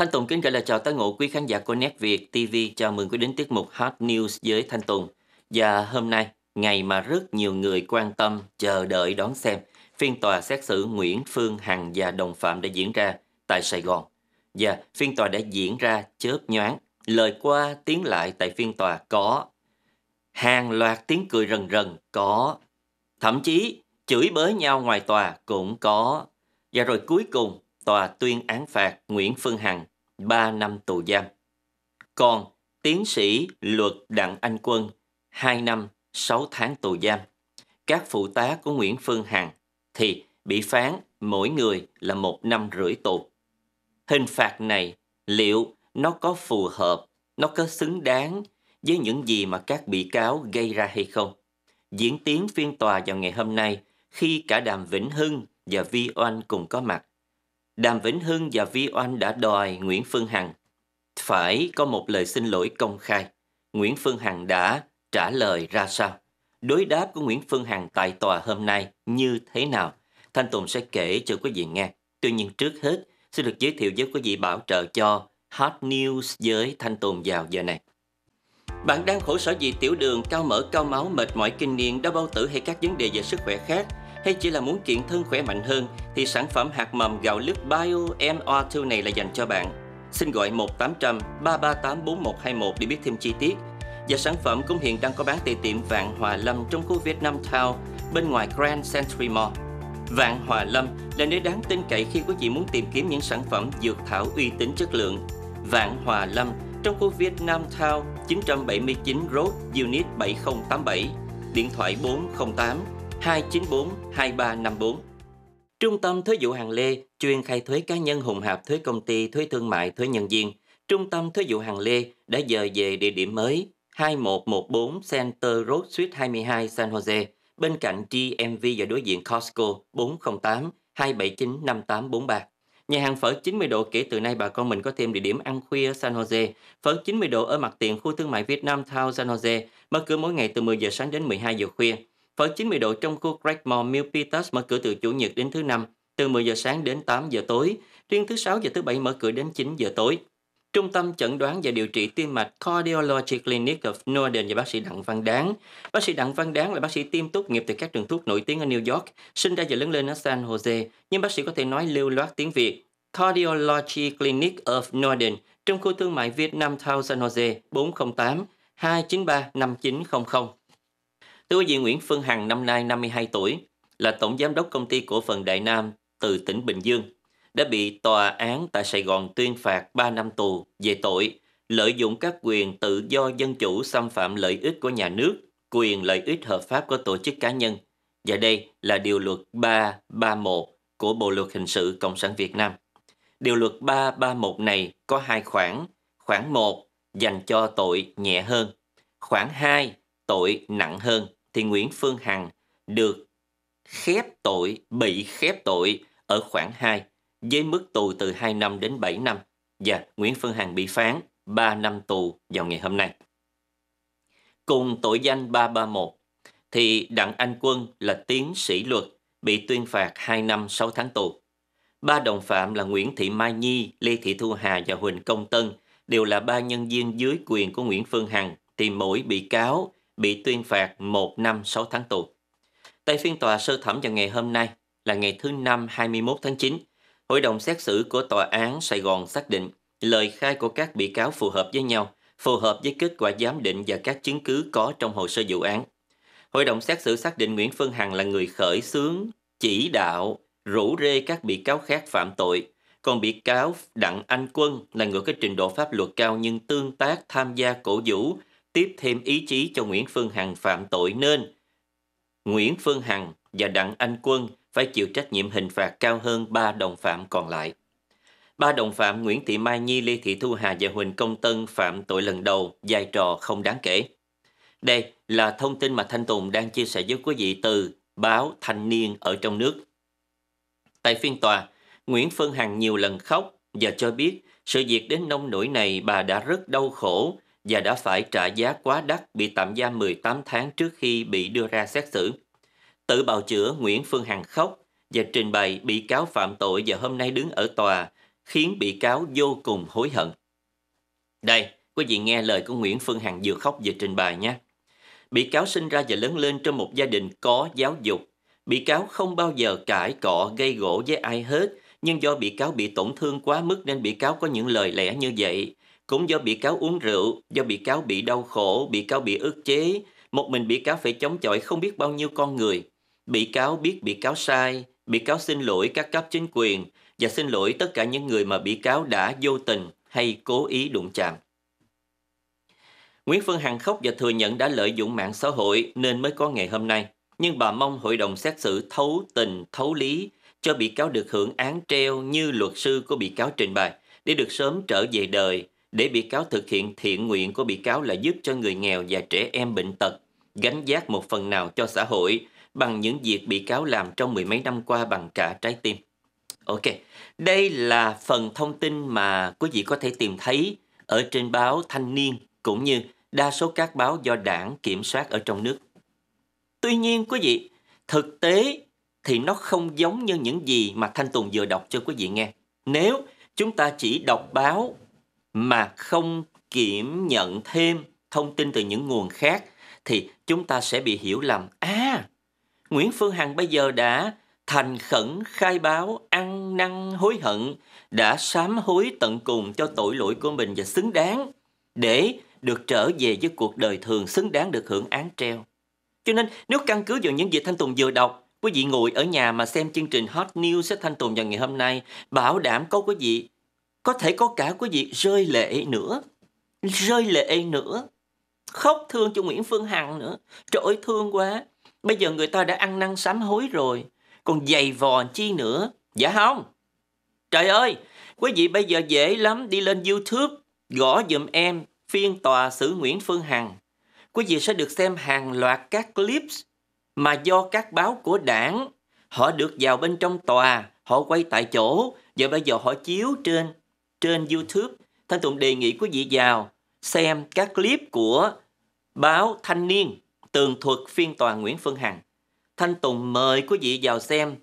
Thanh Tùng kính gửi lời chào tới ngộ quý khán giả của Net Việt TV. Chào mừng quý đến tiết mục Hot News với Thanh Tùng. Và hôm nay, ngày mà rất nhiều người quan tâm, chờ đợi đón xem, phiên tòa xét xử Nguyễn Phương Hằng và đồng phạm đã diễn ra tại Sài Gòn. Và phiên tòa đã diễn ra chớp nhoáng, lời qua tiếng lại tại phiên tòa có hàng loạt tiếng cười rần rần có thậm chí chửi bới nhau ngoài tòa cũng có và rồi cuối cùng tòa tuyên án phạt Nguyễn Phương Hằng 3 năm tù giam. Còn tiến sĩ luật Đặng Anh Quân 2 năm 6 tháng tù giam. Các phụ tá của Nguyễn Phương Hằng thì bị phán mỗi người là một năm rưỡi tù. Hình phạt này liệu nó có phù hợp, nó có xứng đáng với những gì mà các bị cáo gây ra hay không? Diễn tiến phiên tòa vào ngày hôm nay khi cả Đàm Vĩnh Hưng và Vi Oanh cùng có mặt Đàm Vĩnh Hưng và Vi Oanh đã đòi Nguyễn Phương Hằng phải có một lời xin lỗi công khai. Nguyễn Phương Hằng đã trả lời ra sao? Đối đáp của Nguyễn Phương Hằng tại tòa hôm nay như thế nào? Thanh Tùng sẽ kể cho quý vị nghe. Tuy nhiên trước hết, xin được giới thiệu với quý vị bảo trợ cho Hot News với Thanh Tùng vào giờ này. Bạn đang khổ sở vì tiểu đường, cao mỡ, cao máu, mệt mỏi kinh niên, đau bao tử hay các vấn đề về sức khỏe khác – hay chỉ là muốn kiện thân khỏe mạnh hơn thì sản phẩm hạt mầm gạo lứt Bio MR2 này là dành cho bạn. Xin gọi 1800 338 4121 để biết thêm chi tiết. Và sản phẩm cũng hiện đang có bán tại tiệm Vạn Hòa Lâm trong khu Vietnam Town bên ngoài Grand Century Mall. Vạn Hòa Lâm là nơi đáng tin cậy khi quý vị muốn tìm kiếm những sản phẩm dược thảo uy tín chất lượng. Vạn Hòa Lâm trong khu Vietnam Town 979 Road, Unit 7087, điện thoại 408 294 2354. Trung tâm Thuế vụ Hàng Lê chuyên khai thuế cá nhân hùng hạp thuế công ty, thuế thương mại, thuế nhân viên. Trung tâm Thuế vụ Hàng Lê đã dời về địa điểm mới 2114 Center Road Suite 22 San Jose, bên cạnh DMV và đối diện Costco 408 279 5843. Nhà hàng phở 90 độ kể từ nay bà con mình có thêm địa điểm ăn khuya San Jose. Phở 90 độ ở mặt tiền khu thương mại Việt Nam Town San Jose, mở cửa mỗi ngày từ 10 giờ sáng đến 12 giờ khuya. Phở 90 độ trong khu Craigmore Mill Peters mở cửa từ Chủ nhật đến thứ năm, từ 10 giờ sáng đến 8 giờ tối, riêng thứ sáu và thứ bảy mở cửa đến 9 giờ tối. Trung tâm chẩn đoán và điều trị tim mạch Cardiology Clinic of Northern và bác sĩ Đặng Văn Đáng. Bác sĩ Đặng Văn Đáng là bác sĩ tiêm tốt nghiệp từ các trường thuốc nổi tiếng ở New York, sinh ra và lớn lên ở San Jose, nhưng bác sĩ có thể nói lưu loát tiếng Việt. Cardiology Clinic of Northern trong khu thương mại Vietnam Town San Jose 408 293 5900. Tư vị Nguyễn Phương Hằng năm nay 52 tuổi, là tổng giám đốc công ty cổ phần Đại Nam từ tỉnh Bình Dương, đã bị tòa án tại Sài Gòn tuyên phạt 3 năm tù về tội lợi dụng các quyền tự do dân chủ xâm phạm lợi ích của nhà nước, quyền lợi ích hợp pháp của tổ chức cá nhân. Và đây là Điều luật 331 của Bộ Luật Hình sự Cộng sản Việt Nam. Điều luật 331 này có hai khoản. Khoản 1 dành cho tội nhẹ hơn. Khoản 2 tội nặng hơn thì Nguyễn Phương Hằng được khép tội, bị khép tội ở khoảng 2 với mức tù từ 2 năm đến 7 năm và Nguyễn Phương Hằng bị phán 3 năm tù vào ngày hôm nay. Cùng tội danh 331 thì Đặng Anh Quân là tiến sĩ luật bị tuyên phạt 2 năm 6 tháng tù. Ba đồng phạm là Nguyễn Thị Mai Nhi, Lê Thị Thu Hà và Huỳnh Công Tân đều là ba nhân viên dưới quyền của Nguyễn Phương Hằng thì mỗi bị cáo bị tuyên phạt 1 năm 6 tháng tù. Tại phiên tòa sơ thẩm vào ngày hôm nay là ngày thứ Năm 21 tháng 9, Hội đồng xét xử của Tòa án Sài Gòn xác định lời khai của các bị cáo phù hợp với nhau, phù hợp với kết quả giám định và các chứng cứ có trong hồ sơ vụ án. Hội đồng xét xử xác định Nguyễn Phương Hằng là người khởi xướng, chỉ đạo, rủ rê các bị cáo khác phạm tội, còn bị cáo Đặng Anh Quân là người có trình độ pháp luật cao nhưng tương tác tham gia cổ vũ tiếp thêm ý chí cho Nguyễn Phương Hằng phạm tội nên Nguyễn Phương Hằng và Đặng Anh Quân phải chịu trách nhiệm hình phạt cao hơn ba đồng phạm còn lại. Ba đồng phạm Nguyễn Thị Mai Nhi, Lê Thị Thu Hà và Huỳnh Công Tân phạm tội lần đầu, vai trò không đáng kể. Đây là thông tin mà Thanh Tùng đang chia sẻ với quý vị từ báo Thanh Niên ở trong nước. Tại phiên tòa, Nguyễn Phương Hằng nhiều lần khóc và cho biết sự việc đến nông nỗi này bà đã rất đau khổ và đã phải trả giá quá đắt bị tạm giam 18 tháng trước khi bị đưa ra xét xử. Tự bào chữa Nguyễn Phương Hằng khóc và trình bày bị cáo phạm tội và hôm nay đứng ở tòa khiến bị cáo vô cùng hối hận. Đây, quý vị nghe lời của Nguyễn Phương Hằng vừa khóc vừa trình bày nhé. Bị cáo sinh ra và lớn lên trong một gia đình có giáo dục. Bị cáo không bao giờ cãi cọ gây gỗ với ai hết, nhưng do bị cáo bị tổn thương quá mức nên bị cáo có những lời lẽ như vậy cũng do bị cáo uống rượu, do bị cáo bị đau khổ, bị cáo bị ức chế, một mình bị cáo phải chống chọi không biết bao nhiêu con người. Bị cáo biết bị cáo sai, bị cáo xin lỗi các cấp chính quyền và xin lỗi tất cả những người mà bị cáo đã vô tình hay cố ý đụng chạm. Nguyễn Phương Hằng khóc và thừa nhận đã lợi dụng mạng xã hội nên mới có ngày hôm nay. Nhưng bà mong hội đồng xét xử thấu tình, thấu lý cho bị cáo được hưởng án treo như luật sư của bị cáo trình bày để được sớm trở về đời để bị cáo thực hiện thiện nguyện của bị cáo là giúp cho người nghèo và trẻ em bệnh tật, gánh giác một phần nào cho xã hội bằng những việc bị cáo làm trong mười mấy năm qua bằng cả trái tim. Ok, đây là phần thông tin mà quý vị có thể tìm thấy ở trên báo Thanh Niên cũng như đa số các báo do đảng kiểm soát ở trong nước. Tuy nhiên quý vị, thực tế thì nó không giống như những gì mà Thanh Tùng vừa đọc cho quý vị nghe. Nếu chúng ta chỉ đọc báo mà không kiểm nhận thêm thông tin từ những nguồn khác thì chúng ta sẽ bị hiểu lầm. À, Nguyễn Phương Hằng bây giờ đã thành khẩn khai báo ăn năn hối hận, đã sám hối tận cùng cho tội lỗi của mình và xứng đáng để được trở về với cuộc đời thường xứng đáng được hưởng án treo. Cho nên nếu căn cứ vào những gì Thanh Tùng vừa đọc, quý vị ngồi ở nhà mà xem chương trình Hot News sẽ Thanh Tùng vào ngày hôm nay, bảo đảm có quý vị có thể có cả quý vị rơi lệ nữa rơi lệ nữa khóc thương cho Nguyễn Phương Hằng nữa trời ơi thương quá bây giờ người ta đã ăn năn sám hối rồi còn dày vò chi nữa dạ không trời ơi quý vị bây giờ dễ lắm đi lên YouTube gõ giùm em phiên tòa xử Nguyễn Phương Hằng quý vị sẽ được xem hàng loạt các clip mà do các báo của đảng họ được vào bên trong tòa họ quay tại chỗ và bây giờ họ chiếu trên trên YouTube, Thanh Tùng đề nghị quý vị vào xem các clip của báo Thanh Niên tường thuật phiên tòa Nguyễn Phương Hằng. Thanh Tùng mời quý vị vào xem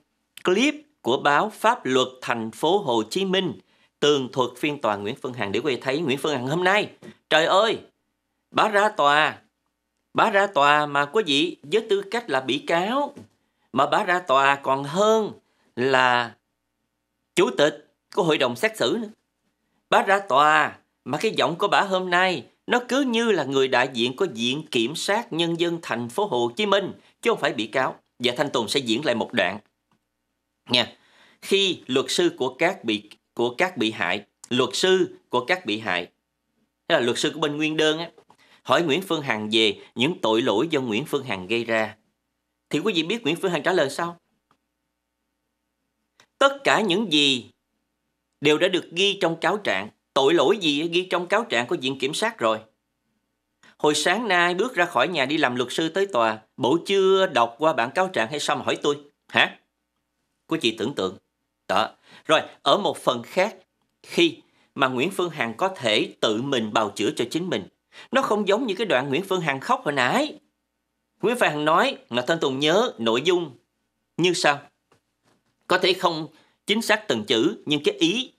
clip của báo Pháp luật thành phố Hồ Chí Minh tường thuật phiên tòa Nguyễn Phương Hằng để quý vị thấy Nguyễn Phương Hằng hôm nay. Trời ơi, bá ra tòa, bá ra tòa mà quý vị với tư cách là bị cáo mà bá ra tòa còn hơn là chủ tịch của hội đồng xét xử nữa. Bà ra tòa, mà cái giọng của bà hôm nay nó cứ như là người đại diện của Viện Kiểm sát Nhân dân thành phố Hồ Chí Minh, chứ không phải bị cáo. Và Thanh Tùng sẽ diễn lại một đoạn. Nha. Khi luật sư của các bị của các bị hại, luật sư của các bị hại, thế là luật sư của bên Nguyên Đơn á, hỏi Nguyễn Phương Hằng về những tội lỗi do Nguyễn Phương Hằng gây ra. Thì quý vị biết Nguyễn Phương Hằng trả lời sao? Tất cả những gì đều đã được ghi trong cáo trạng. Tội lỗi gì ghi trong cáo trạng của Viện Kiểm sát rồi. Hồi sáng nay bước ra khỏi nhà đi làm luật sư tới tòa, bộ chưa đọc qua bản cáo trạng hay sao mà hỏi tôi? Hả? Của chị tưởng tượng. Đó. Rồi, ở một phần khác, khi mà Nguyễn Phương Hằng có thể tự mình bào chữa cho chính mình, nó không giống như cái đoạn Nguyễn Phương Hằng khóc hồi nãy. Nguyễn Phương Hằng nói mà Thanh Tùng nhớ nội dung như sau. Có thể không chính xác từng chữ, nhưng cái ý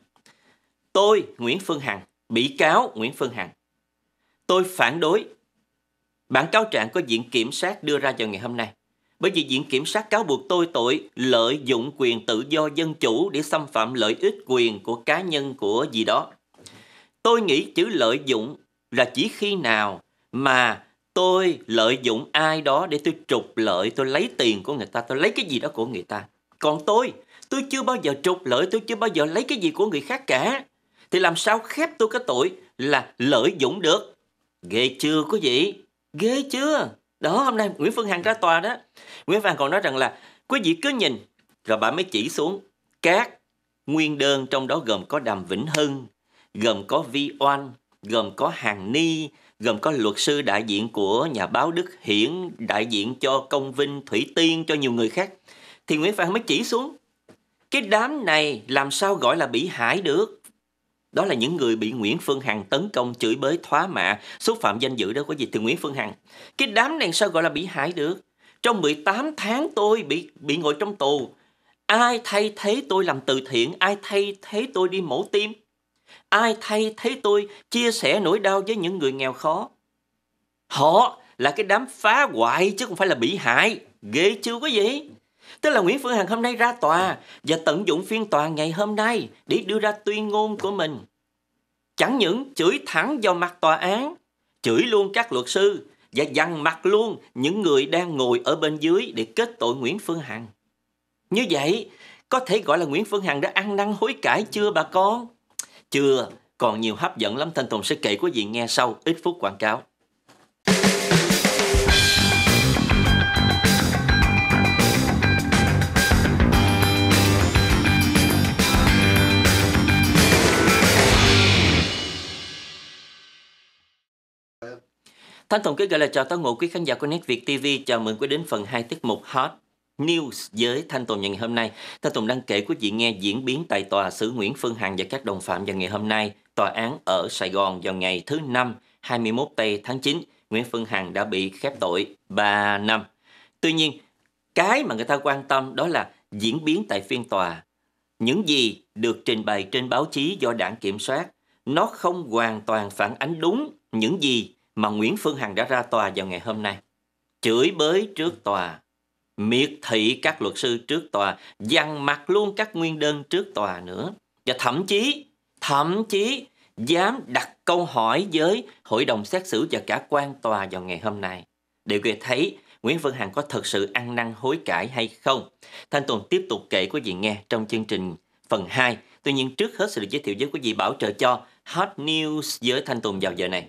tôi Nguyễn Phương Hằng, bị cáo Nguyễn Phương Hằng. Tôi phản đối bản cáo trạng có Viện Kiểm sát đưa ra vào ngày hôm nay. Bởi vì Viện Kiểm sát cáo buộc tôi tội lợi dụng quyền tự do dân chủ để xâm phạm lợi ích quyền của cá nhân của gì đó. Tôi nghĩ chữ lợi dụng là chỉ khi nào mà tôi lợi dụng ai đó để tôi trục lợi, tôi lấy tiền của người ta, tôi lấy cái gì đó của người ta. Còn tôi, tôi chưa bao giờ trục lợi, tôi chưa bao giờ lấy cái gì của người khác cả thì làm sao khép tôi cái tội là lợi dụng được. Ghê chưa quý vị? Ghê chưa? Đó hôm nay Nguyễn Phương Hằng ra tòa đó. Nguyễn Phương Hằng còn nói rằng là quý vị cứ nhìn rồi bà mới chỉ xuống các nguyên đơn trong đó gồm có Đàm Vĩnh Hưng, gồm có Vi Oanh, gồm có Hàng Ni, gồm có luật sư đại diện của nhà báo Đức Hiển, đại diện cho Công Vinh, Thủy Tiên, cho nhiều người khác. Thì Nguyễn Phan mới chỉ xuống. Cái đám này làm sao gọi là bị hại được? đó là những người bị Nguyễn Phương Hằng tấn công chửi bới thóa mạ xúc phạm danh dự đâu có gì từ Nguyễn Phương Hằng cái đám này sao gọi là bị hại được trong 18 tháng tôi bị bị ngồi trong tù ai thay thế tôi làm từ thiện ai thay thế tôi đi mổ tim ai thay thế tôi chia sẻ nỗi đau với những người nghèo khó họ là cái đám phá hoại chứ không phải là bị hại ghê chưa có gì Tức là Nguyễn Phương Hằng hôm nay ra tòa và tận dụng phiên tòa ngày hôm nay để đưa ra tuyên ngôn của mình. Chẳng những chửi thẳng vào mặt tòa án, chửi luôn các luật sư và dằn mặt luôn những người đang ngồi ở bên dưới để kết tội Nguyễn Phương Hằng. Như vậy, có thể gọi là Nguyễn Phương Hằng đã ăn năn hối cải chưa bà con? Chưa, còn nhiều hấp dẫn lắm Thanh Tùng sẽ kể quý vị nghe sau ít phút quảng cáo. Thanh Tùng kính gửi lời chào tới ngụ quý khán giả của Net Việt TV. Chào mừng quý đến phần 2 tiết mục Hot News với Thanh Tùng ngày hôm nay. Thanh Tùng đang kể quý vị nghe diễn biến tại tòa xử Nguyễn Phương Hằng và các đồng phạm vào ngày hôm nay. Tòa án ở Sài Gòn vào ngày thứ năm 21 tây tháng 9, Nguyễn Phương Hằng đã bị khép tội 3 năm. Tuy nhiên, cái mà người ta quan tâm đó là diễn biến tại phiên tòa. Những gì được trình bày trên báo chí do đảng kiểm soát, nó không hoàn toàn phản ánh đúng những gì mà Nguyễn Phương Hằng đã ra tòa vào ngày hôm nay. Chửi bới trước tòa, miệt thị các luật sư trước tòa, dằn mặt luôn các nguyên đơn trước tòa nữa. Và thậm chí, thậm chí dám đặt câu hỏi với hội đồng xét xử và cả quan tòa vào ngày hôm nay. Để người thấy Nguyễn Phương Hằng có thật sự ăn năn hối cải hay không. Thanh Tùng tiếp tục kể quý vị nghe trong chương trình phần 2. Tuy nhiên trước hết sẽ được giới thiệu với quý vị bảo trợ cho Hot News với Thanh Tùng vào giờ này.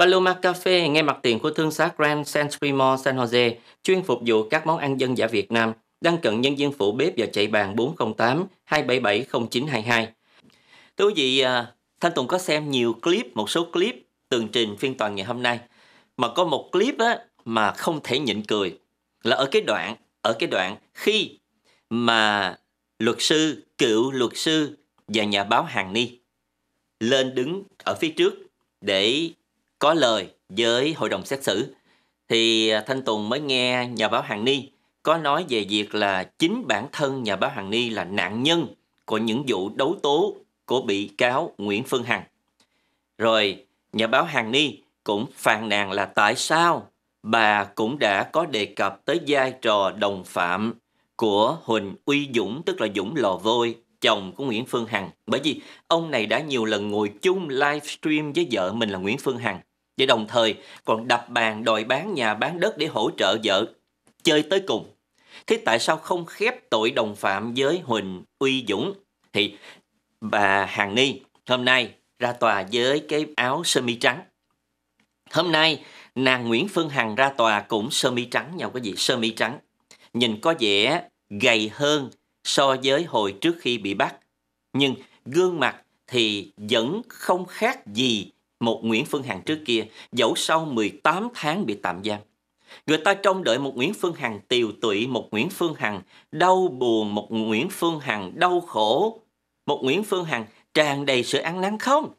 Paloma Cafe ngay mặt tiền của thương xá Grand Century Mall San Jose, chuyên phục vụ các món ăn dân giả Việt Nam, đang cận nhân viên phụ bếp và chạy bàn 408 277 0922. Thưa quý vị, à, Thanh Tùng có xem nhiều clip, một số clip tường trình phiên toàn ngày hôm nay. Mà có một clip á, mà không thể nhịn cười là ở cái đoạn, ở cái đoạn khi mà luật sư, cựu luật sư và nhà báo Hàng Ni lên đứng ở phía trước để có lời với hội đồng xét xử thì à, Thanh Tùng mới nghe nhà báo Hàng Ni có nói về việc là chính bản thân nhà báo Hàng Ni là nạn nhân của những vụ đấu tố của bị cáo Nguyễn Phương Hằng. Rồi nhà báo Hàng Ni cũng phàn nàn là tại sao bà cũng đã có đề cập tới vai trò đồng phạm của Huỳnh Uy Dũng tức là Dũng Lò Vôi chồng của Nguyễn Phương Hằng bởi vì ông này đã nhiều lần ngồi chung livestream với vợ mình là Nguyễn Phương Hằng và đồng thời còn đập bàn đòi bán nhà bán đất để hỗ trợ vợ. Chơi tới cùng. Thế tại sao không khép tội đồng phạm với Huỳnh Uy Dũng? Thì bà Hàng Ni hôm nay ra tòa với cái áo sơ mi trắng. Hôm nay nàng Nguyễn Phương Hằng ra tòa cũng sơ mi trắng nha quý vị, sơ mi trắng. Nhìn có vẻ gầy hơn so với hồi trước khi bị bắt. Nhưng gương mặt thì vẫn không khác gì một Nguyễn Phương Hằng trước kia, dẫu sau 18 tháng bị tạm giam. Người ta trông đợi một Nguyễn Phương Hằng tiều tụy, một Nguyễn Phương Hằng đau buồn, một Nguyễn Phương Hằng đau khổ, một Nguyễn Phương Hằng tràn đầy sự ăn năn không?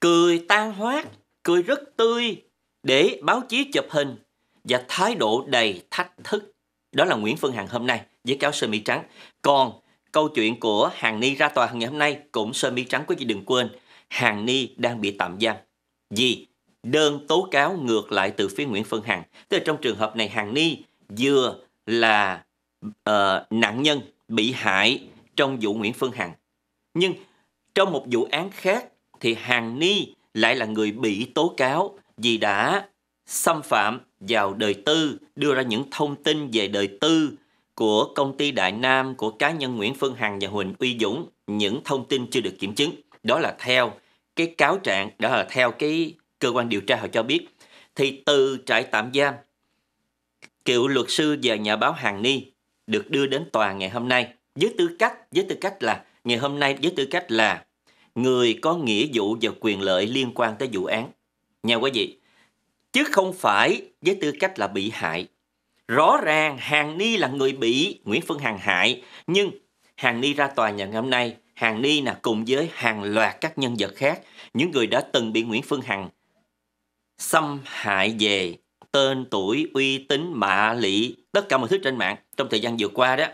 Cười tan hoát, cười rất tươi để báo chí chụp hình và thái độ đầy thách thức. Đó là Nguyễn Phương Hằng hôm nay với cáo sơ mi trắng. Còn câu chuyện của Hàng Ni ra tòa ngày hôm nay cũng sơ mi trắng quý vị đừng quên Hàng Ni đang bị tạm giam. Vì đơn tố cáo ngược lại từ phía Nguyễn Phương Hằng. Tức là trong trường hợp này Hàng Ni vừa là uh, nạn nhân bị hại trong vụ Nguyễn Phương Hằng. Nhưng trong một vụ án khác thì Hàng Ni lại là người bị tố cáo vì đã xâm phạm vào đời tư, đưa ra những thông tin về đời tư của công ty Đại Nam, của cá nhân Nguyễn Phương Hằng và Huỳnh Uy Dũng, những thông tin chưa được kiểm chứng đó là theo cái cáo trạng đó là theo cái cơ quan điều tra họ cho biết thì từ trại tạm giam cựu luật sư và nhà báo Hàng Ni được đưa đến tòa ngày hôm nay với tư cách với tư cách là ngày hôm nay với tư cách là người có nghĩa vụ và quyền lợi liên quan tới vụ án nha quý vị chứ không phải với tư cách là bị hại rõ ràng Hàng Ni là người bị Nguyễn Phương Hằng hại nhưng Hàng Ni ra tòa ngày hôm nay Hàng Ni nè cùng với hàng loạt các nhân vật khác, những người đã từng bị Nguyễn Phương Hằng xâm hại về tên tuổi, uy tín, mạ lị, tất cả mọi thứ trên mạng trong thời gian vừa qua đó,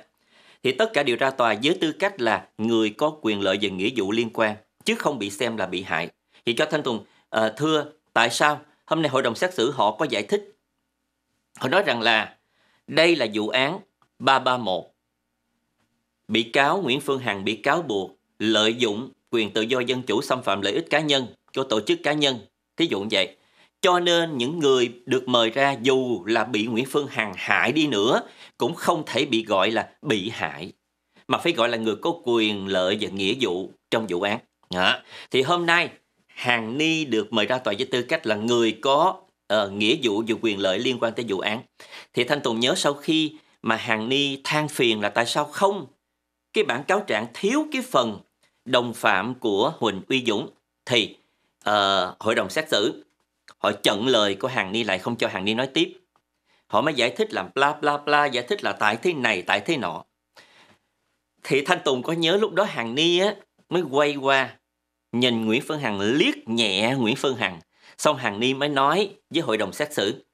thì tất cả điều ra tòa với tư cách là người có quyền lợi và nghĩa vụ liên quan, chứ không bị xem là bị hại. Thì cho Thanh Tùng uh, thưa tại sao hôm nay hội đồng xét xử họ có giải thích. Họ nói rằng là đây là vụ án 331 Bị cáo Nguyễn Phương Hằng bị cáo buộc lợi dụng quyền tự do dân chủ xâm phạm lợi ích cá nhân của tổ chức cá nhân. Thí dụ như vậy. Cho nên những người được mời ra dù là bị Nguyễn Phương Hằng hại đi nữa cũng không thể bị gọi là bị hại mà phải gọi là người có quyền lợi và nghĩa vụ trong vụ án. À, thì hôm nay Hàng Ni được mời ra tòa với tư cách là người có uh, nghĩa vụ và quyền lợi liên quan tới vụ án. Thì Thanh Tùng nhớ sau khi mà Hàng Ni than phiền là tại sao không cái bản cáo trạng thiếu cái phần đồng phạm của Huỳnh Uy Dũng thì uh, hội đồng xét xử họ chặn lời của Hàng Ni lại không cho Hàng Ni nói tiếp. Họ mới giải thích làm bla bla bla, giải thích là tại thế này, tại thế nọ. Thì Thanh Tùng có nhớ lúc đó Hàng Ni á, mới quay qua nhìn Nguyễn Phương Hằng liếc nhẹ Nguyễn Phương Hằng. Xong Hàng Ni mới nói với hội đồng xét xử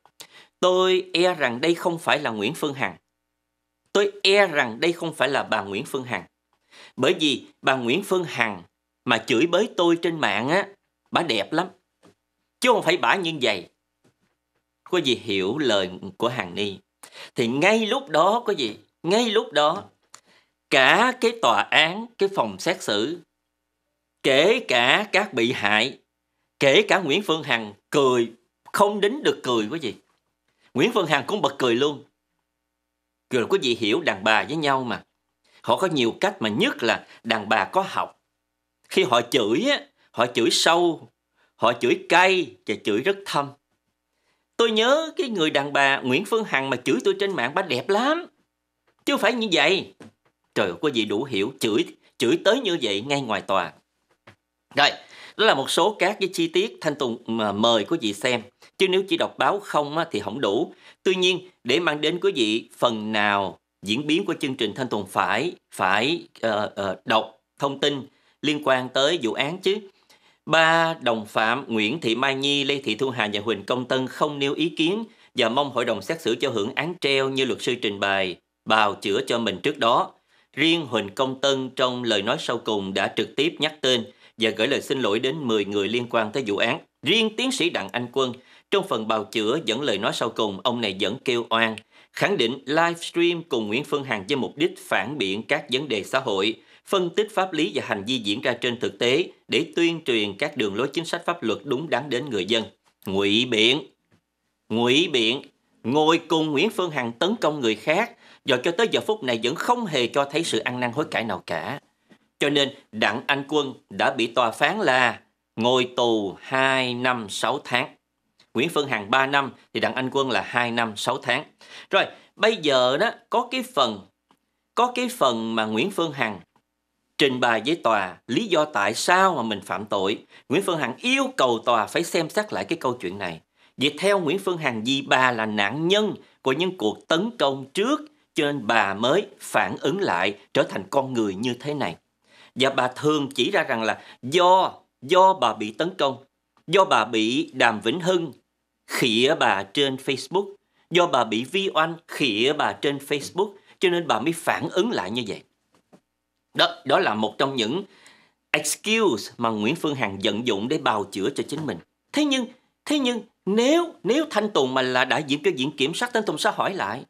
Tôi e rằng đây không phải là Nguyễn Phương Hằng tôi e rằng đây không phải là bà Nguyễn Phương Hằng. Bởi vì bà Nguyễn Phương Hằng mà chửi bới tôi trên mạng á, bà đẹp lắm. Chứ không phải bà như vậy. Có gì hiểu lời của Hằng Ni. Thì ngay lúc đó có gì, ngay lúc đó cả cái tòa án, cái phòng xét xử, kể cả các bị hại, kể cả Nguyễn Phương Hằng cười không đính được cười có gì. Nguyễn Phương Hằng cũng bật cười luôn rồi có gì hiểu đàn bà với nhau mà. Họ có nhiều cách mà nhất là đàn bà có học. Khi họ chửi, á, họ chửi sâu, họ chửi cay và chửi rất thâm. Tôi nhớ cái người đàn bà Nguyễn Phương Hằng mà chửi tôi trên mạng bà đẹp lắm. Chứ phải như vậy. Trời ơi, quý vị đủ hiểu chửi chửi tới như vậy ngay ngoài tòa. Rồi, đó là một số các cái chi tiết Thanh Tùng mà mời quý vị xem chứ nếu chỉ đọc báo không thì không đủ. Tuy nhiên, để mang đến quý vị phần nào diễn biến của chương trình Thanh Tùng phải phải uh, uh, đọc thông tin liên quan tới vụ án chứ. Ba đồng phạm Nguyễn Thị Mai Nhi, Lê Thị Thu Hà và Huỳnh Công Tân không nêu ý kiến và mong hội đồng xét xử cho hưởng án treo như luật sư trình bày, bào chữa cho mình trước đó. Riêng Huỳnh Công Tân trong lời nói sau cùng đã trực tiếp nhắc tên và gửi lời xin lỗi đến 10 người liên quan tới vụ án. Riêng tiến sĩ Đặng Anh Quân trong phần bào chữa dẫn lời nói sau cùng, ông này vẫn kêu oan, khẳng định livestream cùng Nguyễn Phương Hằng với mục đích phản biện các vấn đề xã hội, phân tích pháp lý và hành vi diễn ra trên thực tế để tuyên truyền các đường lối chính sách pháp luật đúng đắn đến người dân. Ngụy biện Ngụy biện ngồi cùng Nguyễn Phương Hằng tấn công người khác, và cho tới giờ phút này vẫn không hề cho thấy sự ăn năn hối cải nào cả. Cho nên Đặng Anh Quân đã bị tòa phán là ngồi tù 2 năm 6 tháng. Nguyễn Phương Hằng 3 năm thì Đặng Anh Quân là 2 năm 6 tháng. Rồi, bây giờ đó có cái phần có cái phần mà Nguyễn Phương Hằng trình bày với tòa lý do tại sao mà mình phạm tội. Nguyễn Phương Hằng yêu cầu tòa phải xem xét lại cái câu chuyện này. Vì theo Nguyễn Phương Hằng vì bà là nạn nhân của những cuộc tấn công trước cho nên bà mới phản ứng lại trở thành con người như thế này. Và bà thường chỉ ra rằng là do do bà bị tấn công, do bà bị Đàm Vĩnh Hưng khỉa bà trên Facebook. Do bà bị vi oan khỉa bà trên Facebook cho nên bà mới phản ứng lại như vậy. Đó, đó là một trong những excuse mà Nguyễn Phương Hằng vận dụng để bào chữa cho chính mình. Thế nhưng, thế nhưng nếu nếu Thanh Tùng mà là đại diện cho diện kiểm sát Thanh Tùng sẽ hỏi lại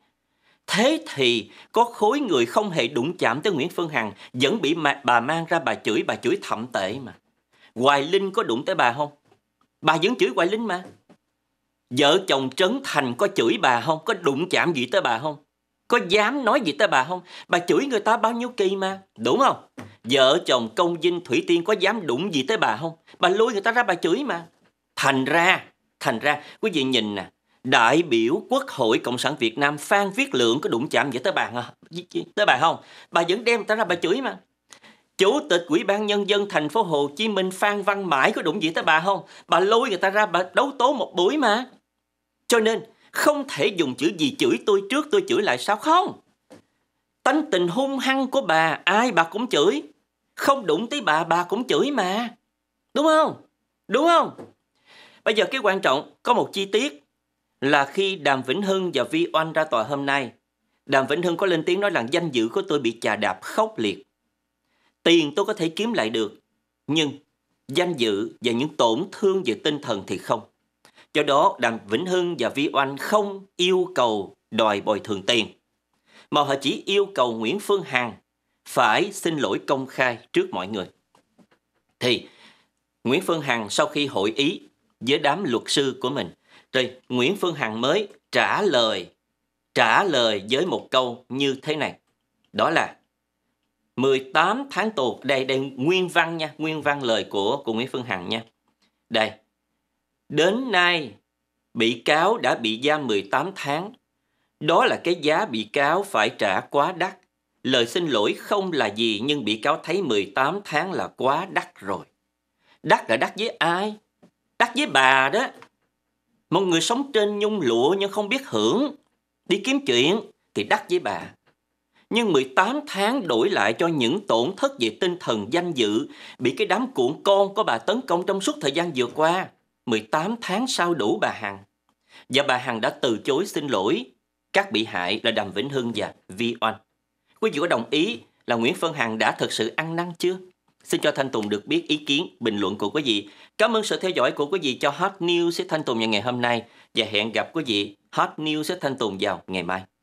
Thế thì có khối người không hề đụng chạm tới Nguyễn Phương Hằng vẫn bị mà, bà mang ra bà chửi, bà chửi thậm tệ mà. Hoài Linh có đụng tới bà không? Bà vẫn chửi Hoài Linh mà. Vợ chồng Trấn Thành có chửi bà không? Có đụng chạm gì tới bà không? Có dám nói gì tới bà không? Bà chửi người ta bao nhiêu kỳ mà, đúng không? Vợ chồng công Vinh Thủy Tiên có dám đụng gì tới bà không? Bà lôi người ta ra bà chửi mà. Thành ra, thành ra, quý vị nhìn nè, đại biểu Quốc hội Cộng sản Việt Nam Phan Viết Lượng có đụng chạm gì tới bà, à? tới bà không? Bà vẫn đem người ta ra bà chửi mà. Chủ tịch Ủy ban Nhân dân thành phố Hồ Chí Minh Phan Văn Mãi có đụng gì tới bà không? Bà lôi người ta ra bà đấu tố một buổi mà. Cho nên, không thể dùng chữ gì chửi tôi trước tôi chửi lại sao không? Tánh tình hung hăng của bà, ai bà cũng chửi. Không đụng tới bà, bà cũng chửi mà. Đúng không? Đúng không? Bây giờ cái quan trọng, có một chi tiết là khi Đàm Vĩnh Hưng và Vi Oanh ra tòa hôm nay, Đàm Vĩnh Hưng có lên tiếng nói rằng danh dự của tôi bị chà đạp khốc liệt. Tiền tôi có thể kiếm lại được, nhưng danh dự và những tổn thương về tinh thần thì không. Do đó, Đặng Vĩnh Hưng và Vi Oanh không yêu cầu đòi bồi thường tiền, mà họ chỉ yêu cầu Nguyễn Phương Hằng phải xin lỗi công khai trước mọi người. Thì Nguyễn Phương Hằng sau khi hội ý với đám luật sư của mình, thì Nguyễn Phương Hằng mới trả lời trả lời với một câu như thế này. Đó là 18 tháng tù, đây đây nguyên văn nha, nguyên văn lời của của Nguyễn Phương Hằng nha. Đây, Đến nay, bị cáo đã bị giam 18 tháng. Đó là cái giá bị cáo phải trả quá đắt. Lời xin lỗi không là gì nhưng bị cáo thấy 18 tháng là quá đắt rồi. Đắt là đắt với ai? Đắt với bà đó. Một người sống trên nhung lụa nhưng không biết hưởng. Đi kiếm chuyện thì đắt với bà. Nhưng 18 tháng đổi lại cho những tổn thất về tinh thần danh dự bị cái đám cuộn con của bà tấn công trong suốt thời gian vừa qua. 18 tháng sau đủ bà Hằng. Và bà Hằng đã từ chối xin lỗi các bị hại là Đàm Vĩnh Hưng và Vi Oanh. Quý vị có đồng ý là Nguyễn Phương Hằng đã thực sự ăn năn chưa? Xin cho Thanh Tùng được biết ý kiến, bình luận của quý vị. Cảm ơn sự theo dõi của quý vị cho Hot News Thanh Tùng vào ngày hôm nay và hẹn gặp quý vị Hot News Thanh Tùng vào ngày mai.